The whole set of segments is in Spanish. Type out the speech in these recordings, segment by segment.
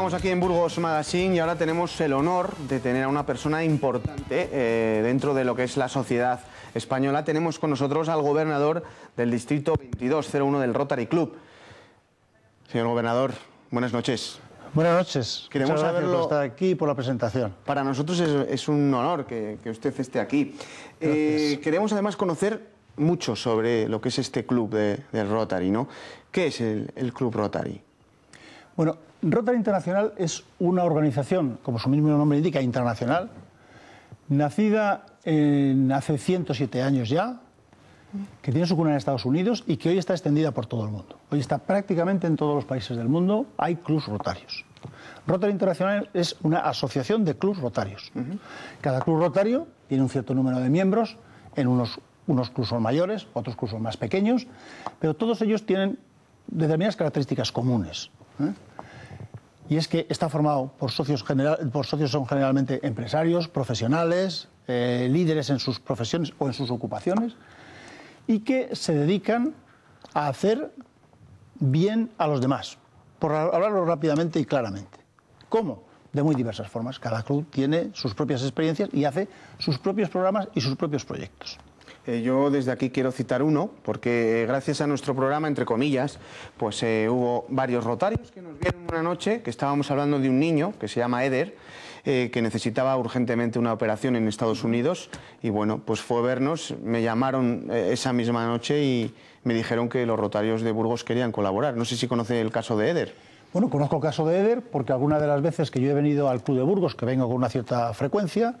Estamos aquí en Burgos Magazine y ahora tenemos el honor de tener a una persona importante eh, dentro de lo que es la sociedad española. Tenemos con nosotros al gobernador del distrito 2201 del Rotary Club. Señor gobernador, buenas noches. Buenas noches. Queremos Muchas gracias por estar aquí y por la presentación. Para nosotros es, un honor que, usted esté aquí. Eh, queremos además conocer mucho sobre lo que es este club de, del Rotary, ¿no? ¿Qué es el, Club Rotary? Bueno, Rotary Internacional es una organización, como su mismo nombre indica, internacional, nacida hace 107 años ya, que tiene su cuna en Estados Unidos y que hoy está extendida por todo el mundo. Hoy está prácticamente en todos los países del mundo, hay clubs rotarios. Rotary Internacional es una asociación de clubs rotarios. Cada club rotario tiene un cierto número de miembros, en unos, unos clubs son mayores, otros clubs son más pequeños, pero todos ellos tienen determinadas características comunes. ¿eh? y es que está formado por socios, general, por socios son generalmente empresarios, profesionales, eh, líderes en sus profesiones o en sus ocupaciones, y que se dedican a hacer bien a los demás, por hablarlo rápidamente y claramente. ¿Cómo? De muy diversas formas. Cada club tiene sus propias experiencias y hace sus propios programas y sus propios proyectos. Eh, yo desde aquí quiero citar uno, porque eh, gracias a nuestro programa, entre comillas, pues eh, hubo varios rotarios que nos vieron una noche que estábamos hablando de un niño que se llama Eder, que necesitaba urgentemente una operación en Estados Unidos y bueno, pues fue a vernos, me llamaron esa misma noche y me dijeron que los rotarios de Burgos querían colaborar. No sé si conoce el caso de Eder. Bueno, conozco el caso de Eder porque alguna de las veces que yo he venido al Club de Burgos, que vengo con una cierta frecuencia,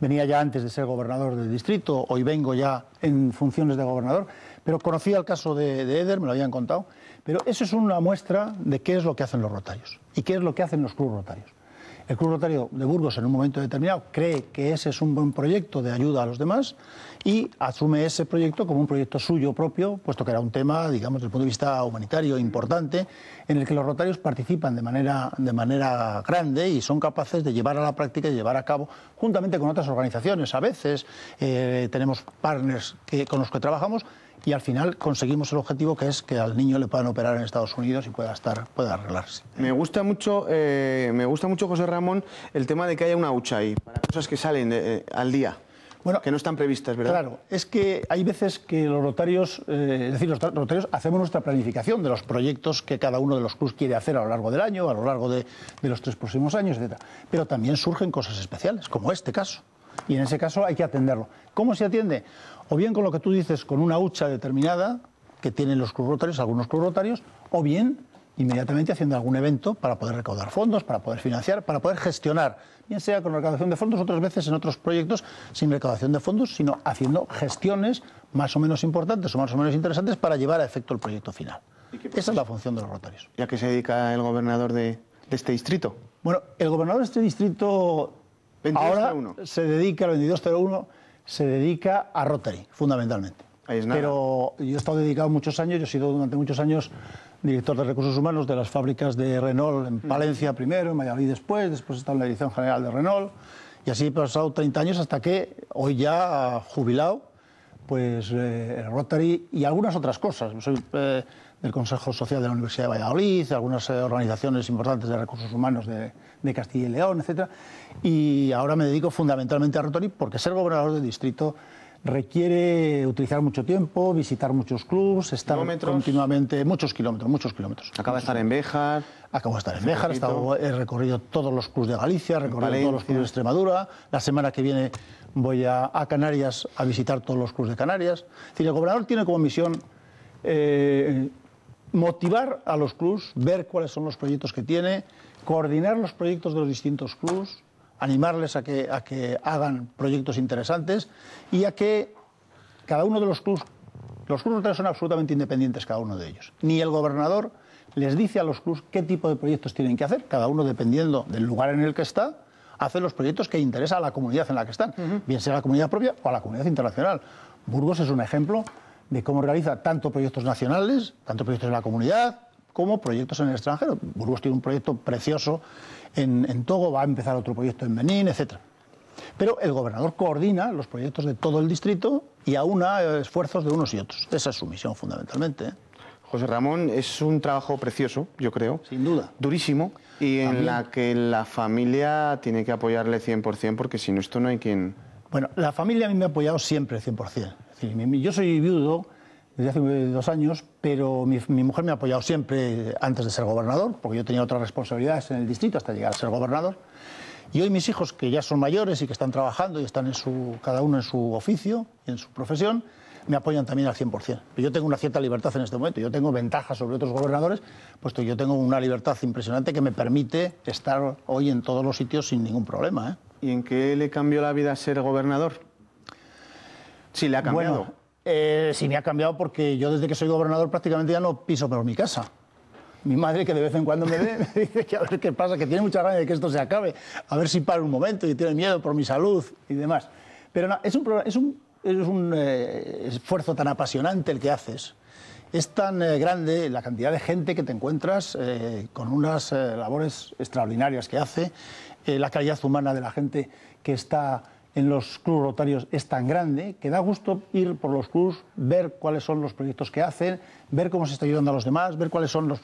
venía ya antes de ser gobernador del distrito, hoy vengo ya en funciones de gobernador, pero conocía el caso de, Eder, me lo habían contado, pero eso es una muestra de qué es lo que hacen los rotarios y qué es lo que hacen los clubes rotarios. El Club Rotario de Burgos en un momento determinado cree que ese es un buen proyecto de ayuda a los demás y asume ese proyecto como un proyecto suyo propio, puesto que era un tema, digamos, desde el punto de vista humanitario importante, en el que los Rotarios participan de manera, de manera grande y son capaces de llevar a la práctica y llevar a cabo, juntamente con otras organizaciones. A veces eh, tenemos partners con los que trabajamos y al final conseguimos el objetivo que es que al niño le puedan operar en Estados Unidos y pueda estar, pueda arreglarse. Me gusta mucho, eh, me gusta mucho José Ramón, el tema de que haya una hucha ahí, para cosas que salen eh, al día. que no están previstas, ¿verdad? Claro, es que hay veces que los rotarios, eh, es decir, los rotarios hacemos nuestra planificación de los proyectos que cada uno de los clubes quiere hacer a lo largo del año, a lo largo de, de los tres próximos años, etc. Pero también surgen cosas especiales, como este caso. Y en ese caso hay que atenderlo. ¿Cómo se atiende? O bien con lo que tú dices, con una hucha determinada que tienen los club rotarios, algunos club rotarios, o bien inmediatamente haciendo algún evento para poder recaudar fondos, para poder financiar, para poder gestionar, bien sea con recaudación de fondos, otras veces en otros proyectos sin recaudación de fondos, sino haciendo gestiones más o menos importantes o más o menos interesantes para llevar a efecto el proyecto final. Esa es la función de los rotarios. ¿Y a qué se dedica el gobernador de, de este distrito? Bueno, el gobernador de este distrito ahora se dedica, el 2201 se dedica a Rotary, fundamentalmente. Pero yo he estado dedicado muchos años, yo he sido durante muchos años director de recursos humanos de las fábricas de Renault en mm. Palencia primero, en Valladolid después, después he estado en la dirección general de Renault y así he pasado 30 años hasta que hoy ya jubilado, pues eh, Rotary y algunas otras cosas. Soy, eh, del Consejo Social de la Universidad de Valladolid, algunas eh, organizaciones importantes de recursos humanos de, Castilla y León, etc. Y ahora me dedico fundamentalmente a Rotary porque ser gobernador de distrito requiere utilizar mucho tiempo, visitar muchos clubes, estar continuamente, muchos kilómetros, muchos kilómetros. Acaba de estar en Béjar. Acabo de estar en Béjar, he recorrido todos los clubes de Galicia, he recorrido todos los clubes de Extremadura. La semana que viene voy a, Canarias a visitar todos los clubes de Canarias. Es decir, el gobernador tiene como misión eh, motivar a los clubs, ver cuáles son los proyectos que tiene, coordinar los proyectos de los distintos clubs, animarles a que, a que hagan proyectos interesantes y a que cada uno de los clubs... los clubes son absolutamente independientes cada uno de ellos. Ni el gobernador les dice a los clubs qué tipo de proyectos tienen que hacer, cada uno dependiendo del lugar en el que está, hace los proyectos que interesa a la comunidad en la que están, bien sea la comunidad propia o a la comunidad internacional. Burgos es un ejemplo de cómo realiza tanto proyectos nacionales, tanto proyectos en la comunidad, como proyectos en el extranjero. Burgos tiene un proyecto precioso en, Togo, va a empezar otro proyecto en Benín, etc. Pero el gobernador coordina los proyectos de todo el distrito y aúna eh, esfuerzos de unos y otros. Esa es su misión fundamentalmente. ¿eh? José Ramón, es un trabajo precioso, yo creo. Sin duda. Durísimo y en la que la familia tiene que apoyarle 100% porque si no, esto no hay quien... Bueno, la familia a mí me ha apoyado siempre 100% yo soy viudo desde hace dos años, pero mi, mujer me ha apoyado siempre antes de ser gobernador, porque yo tenía otras responsabilidades en el distrito hasta llegar a ser gobernador. Y hoy mis hijos, que ya son mayores y que están trabajando y están en su, cada uno en su oficio en su profesión, me apoyan también al 100%. Yo tengo una cierta libertad en este momento, yo tengo ventajas sobre otros gobernadores, puesto que yo tengo una libertad impresionante que me permite estar hoy en todos los sitios sin ningún problema. ¿eh? ¿Y en qué le cambió la vida ser gobernador? Si le ha cambiado. Eh, si me ha cambiado porque yo desde que soy gobernador prácticamente ya no piso por mi casa. Mi madre, que de vez en cuando me ve, me dice que a ver qué pasa, que tiene mucha ganas de que esto se acabe, a ver si para un momento y tiene miedo por mi salud y demás. Pero es un, es un, eh, esfuerzo tan apasionante el que haces. Es tan eh, grande la cantidad de gente que te encuentras con unas labores extraordinarias que hace, la calidad humana de la gente que está en los clubes rotarios es tan grande que da gusto ir por los clubs, ver cuáles son los proyectos que hacen, ver cómo se está ayudando a los demás, ver cuáles son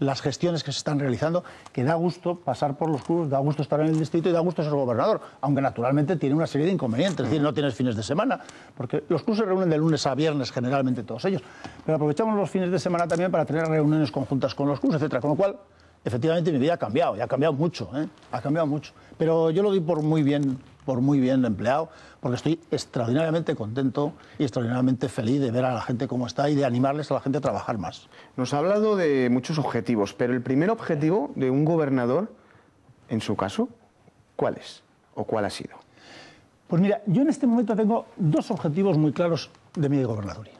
las gestiones que se están realizando, que da gusto pasar por los clubes, da gusto estar en el distrito y da gusto ser gobernador, aunque naturalmente tiene una serie de inconvenientes, es decir, no tienes fines de semana, porque los clubes se reúnen de lunes a viernes generalmente todos ellos, pero aprovechamos los fines de semana también para tener reuniones conjuntas con los clubes, etcétera, con lo cual efectivamente mi vida ha cambiado, y ha cambiado mucho, ¿eh? ha cambiado mucho. Pero yo lo doy por muy bien por muy bien empleado, porque estoy extraordinariamente contento y extraordinariamente feliz de ver a la gente cómo está y de animarles a la gente a trabajar más. Nos ha hablado de muchos objetivos, pero el primer objetivo de un gobernador, en su caso, ¿cuál es o cuál ha sido? Pues mira, yo en este momento tengo dos objetivos muy claros de mi gobernadoría.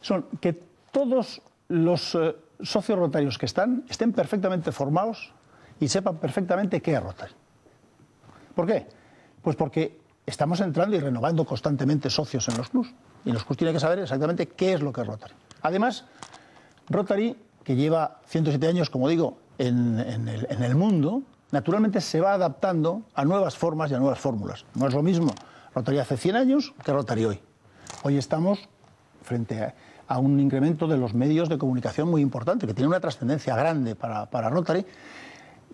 Son que todos los eh, socios rotarios que están estén perfectamente formados y sepan perfectamente qué es rotar. ¿Por qué? Pues porque estamos entrando y renovando constantemente socios en los clubs. Y los clubs tienen que saber exactamente qué es lo que es Rotary. Además, Rotary, que lleva 107 años, como digo, en, el, mundo, naturalmente se va adaptando a nuevas formas y a nuevas fórmulas. No es lo mismo Rotary hace 100 años que Rotary hoy. Hoy estamos frente a, un incremento de los medios de comunicación muy importante, que tiene una trascendencia grande para, para Rotary.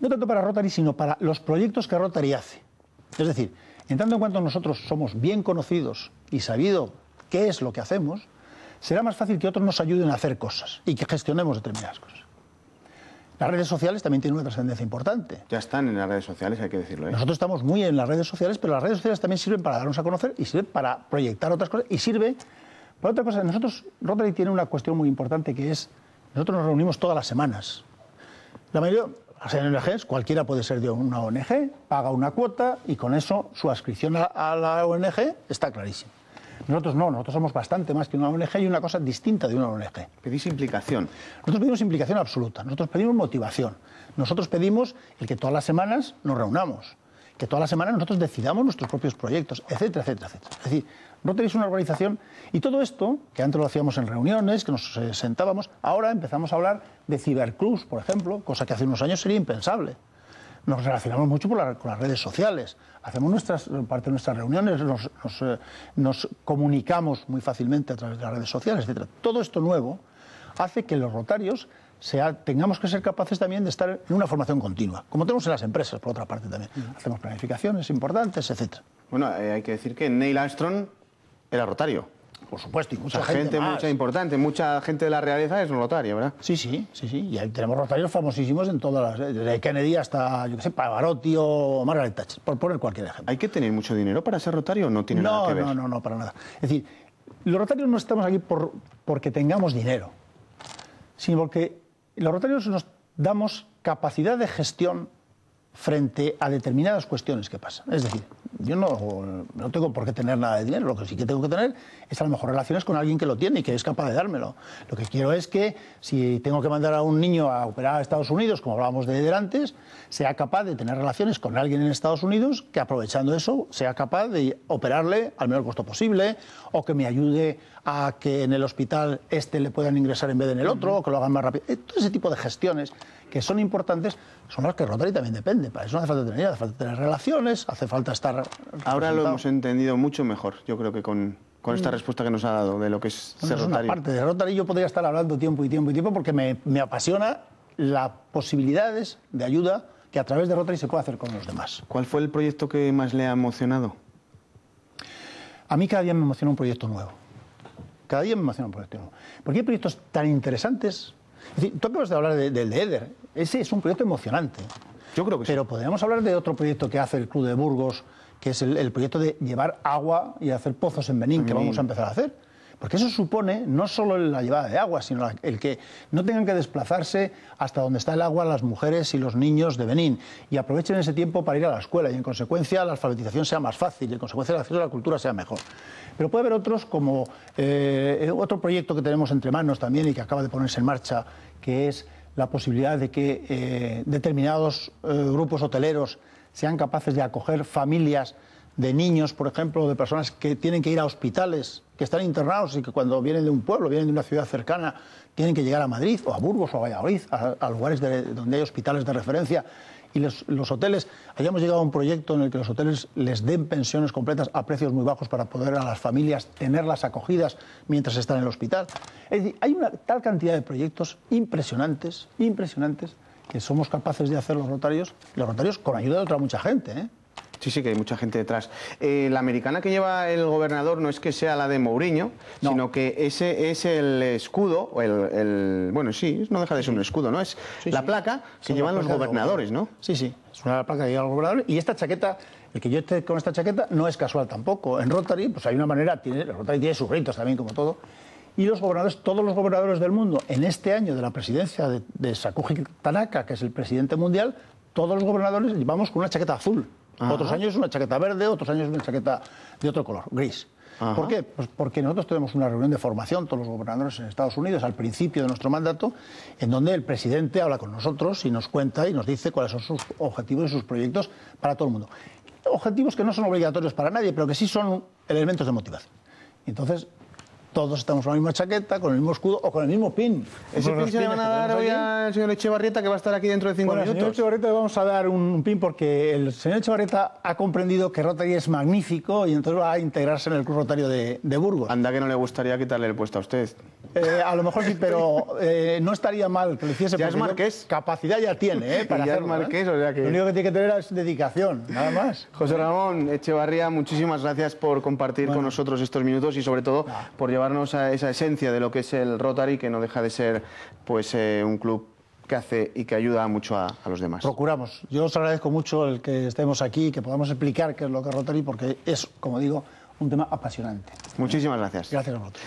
No tanto para Rotary, sino para los proyectos que Rotary hace es decir, en tanto en cuanto nosotros somos bien conocidos y sabido qué es lo que hacemos, será más fácil que otros nos ayuden a hacer cosas y que gestionemos determinadas cosas. Las redes sociales también tienen una trascendencia importante. Ya están en las redes sociales, hay que decirlo. ¿eh? Nosotros estamos muy en las redes sociales, pero las redes sociales también sirven para darnos a conocer y sirven para proyectar otras cosas y sirve para otra cosa. Nosotros, Rotary tiene una cuestión muy importante que es, nosotros nos reunimos todas las semanas. La mayoría, las e e ONGs, cualquiera puede ser de una ONG, e, paga una cuota y con eso su adscripción a la ONG está clarísima. Nosotros no, nosotros somos bastante más que una ONG y una cosa distinta de una ONG. Pedís implicación. Nosotros pedimos implicación absoluta, nosotros pedimos motivación, nosotros pedimos el que todas las semanas nos reunamos, que todas las semanas nosotros decidamos nuestros propios proyectos, etcétera, etcétera, etcétera. Es decir, no tenéis una organización... Y todo esto, que antes lo hacíamos en reuniones, que nos eh, sentábamos, ahora empezamos a hablar de ciberclubs, por ejemplo, cosa que hace unos años sería impensable. Nos relacionamos mucho con las redes sociales, hacemos nuestras, eh, parte de nuestras reuniones, eh, nos, comunicamos muy fácilmente a través de las redes sociales, etc. Todo esto nuevo hace que los rotarios sea, tengamos que ser capaces también de estar en una formación continua, como tenemos en las empresas, por otra parte también. Mm. Hacemos planificaciones importantes, etc. Bueno, hay que decir que Neil Armstrong era rotario. Por supuesto, y mucha gente, mucha importante, mucha gente de la realeza es un rotario, ¿verdad? Sí, sí, sí, sí. Y ahí tenemos rotarios famosísimos en todas las, desde Kennedy hasta, yo qué sé, Pavarotti o Margaret Thatcher, por poner cualquier ejemplo. ¿Hay que tener mucho dinero para ser rotario o no tiene no, nada que ver? No, no, no, para nada. Es decir, los rotarios no estamos aquí por, porque tengamos dinero, sino porque los rotarios nos damos capacidad de gestión frente a determinadas cuestiones que pasan. Es decir, yo no, no tengo por qué tener nada de dinero, lo que sí que tengo que tener es a lo mejor relaciones con alguien que lo tiene y que es capaz de dármelo. Lo que quiero es que si tengo que mandar a un niño a operar a Estados Unidos, como hablábamos de antes, sea capaz de tener relaciones con alguien en Estados Unidos que aprovechando eso sea capaz de operarle al menor costo posible o que me ayude a que en el hospital este le puedan ingresar en vez de en el otro o que lo hagan más rápido. Todo ese tipo de gestiones que son importantes son las que Rotary también depende. Para eso no hace falta tener, hace falta tener relaciones, hace falta estar. Ahora lo hemos entendido mucho mejor, yo creo que con, con esta mm. respuesta que nos ha dado de lo que es ser Rotary. Una parte de Rotary yo podría estar hablando tiempo y tiempo y tiempo porque me, me apasiona las posibilidades de ayuda que a través de Rotary se puede hacer con los demás. ¿Cuál fue el proyecto que más le ha emocionado? A mí cada día me emociona un proyecto nuevo. Cada día me emociona un proyecto nuevo. Porque hay proyectos tan interesantes es tú vas de hablar del de, Eder. Ese es un proyecto emocionante. Yo creo que Pero podríamos hablar de otro proyecto que hace el Club de Burgos, que es el, proyecto de llevar agua y hacer pozos en Benín, que mm. vamos a empezar a hacer. Porque eso supone no solo la llevada de agua, sino el que no tengan que desplazarse hasta donde está el agua las mujeres y los niños de Benín y aprovechen ese tiempo para ir a la escuela y en consecuencia la alfabetización sea más fácil y en consecuencia el acceso a la cultura sea mejor. Pero puede haber otros como eh, eh, otro proyecto que tenemos entre manos también y que acaba de ponerse en marcha, que es la posibilidad de que eh, determinados grupos hoteleros sean capaces de acoger familias de niños, por ejemplo, de personas que tienen que ir a hospitales, que están internados y que cuando vienen de un pueblo, vienen de una ciudad cercana, tienen que llegar a Madrid o a Burgos o a Valladolid, a, lugares donde hay hospitales de referencia. Y los, los, hoteles, hayamos llegado a un proyecto en el que los hoteles les den pensiones completas a precios muy bajos para poder a las familias tenerlas acogidas mientras están en el hospital. Es decir, hay una tal cantidad de proyectos impresionantes, impresionantes, que somos capaces de hacer los rotarios, los rotarios con ayuda de otra mucha gente. ¿eh? Sí, sí, que hay mucha gente detrás. Eh, la americana que lleva el gobernador no es que sea la de Mourinho, sino que ese es el escudo, el, bueno, sí, no deja de ser un escudo, ¿no? Es la placa que llevan los gobernadores, ¿no? Sí, sí, es una placa que llevan los gobernadores. Y esta chaqueta el que yo esté con esta chaqueta no es casual tampoco. En Rotary, pues hay una manera, tiene, Rotary tiene sus ritos también, como todo. Y los gobernadores, todos los gobernadores del mundo, en este año de la presidencia de, de Sakuji Tanaka, que es el presidente mundial, todos los gobernadores llevamos con una chaqueta azul. Otros años una chaqueta verde, otros años una chaqueta de otro color, gris. ¿Por qué? Pues porque nosotros tenemos una reunión de formación, todos los gobernadores en Estados Unidos, al principio de nuestro mandato, en donde el presidente habla con nosotros y nos cuenta y nos dice cuáles son sus objetivos y sus proyectos para todo el mundo. Objetivos que no son obligatorios para nadie, pero que sí son elementos de motivación. Entonces, todos estamos con la misma chaqueta, con el mismo escudo o con el mismo pin. Ese pin se le van a dar hoy al señor Echevarrieta, que va a estar aquí dentro de cinco minutos. Al señor Echevarrieta le vamos a dar un, pin porque el señor Echevarrieta ha comprendido que Rotary es magnífico y entonces va a integrarse en el Club Rotario de, de Burgos. Anda que no le gustaría quitarle el puesto a usted. Eh, a lo mejor sí, pero eh, no estaría mal que lo hiciese. Ya es marqués. Capacidad ya tiene, ¿eh? Para ya es ¿eh? marqués, o sea que... Lo único que tiene que tener es dedicación, nada más. José Ramón Echevarría, muchísimas gracias por compartir con nosotros estos minutos y sobre todo por llevar llevarnos a esa esencia de lo que es el Rotary, que no deja de ser pues, eh, un club que hace y que ayuda mucho a, a, los demás. Procuramos. Yo os agradezco mucho el que estemos aquí y que podamos explicar qué es lo que es Rotary, porque es, como digo, un tema apasionante. Muchísimas gracias. Gracias a vosotros.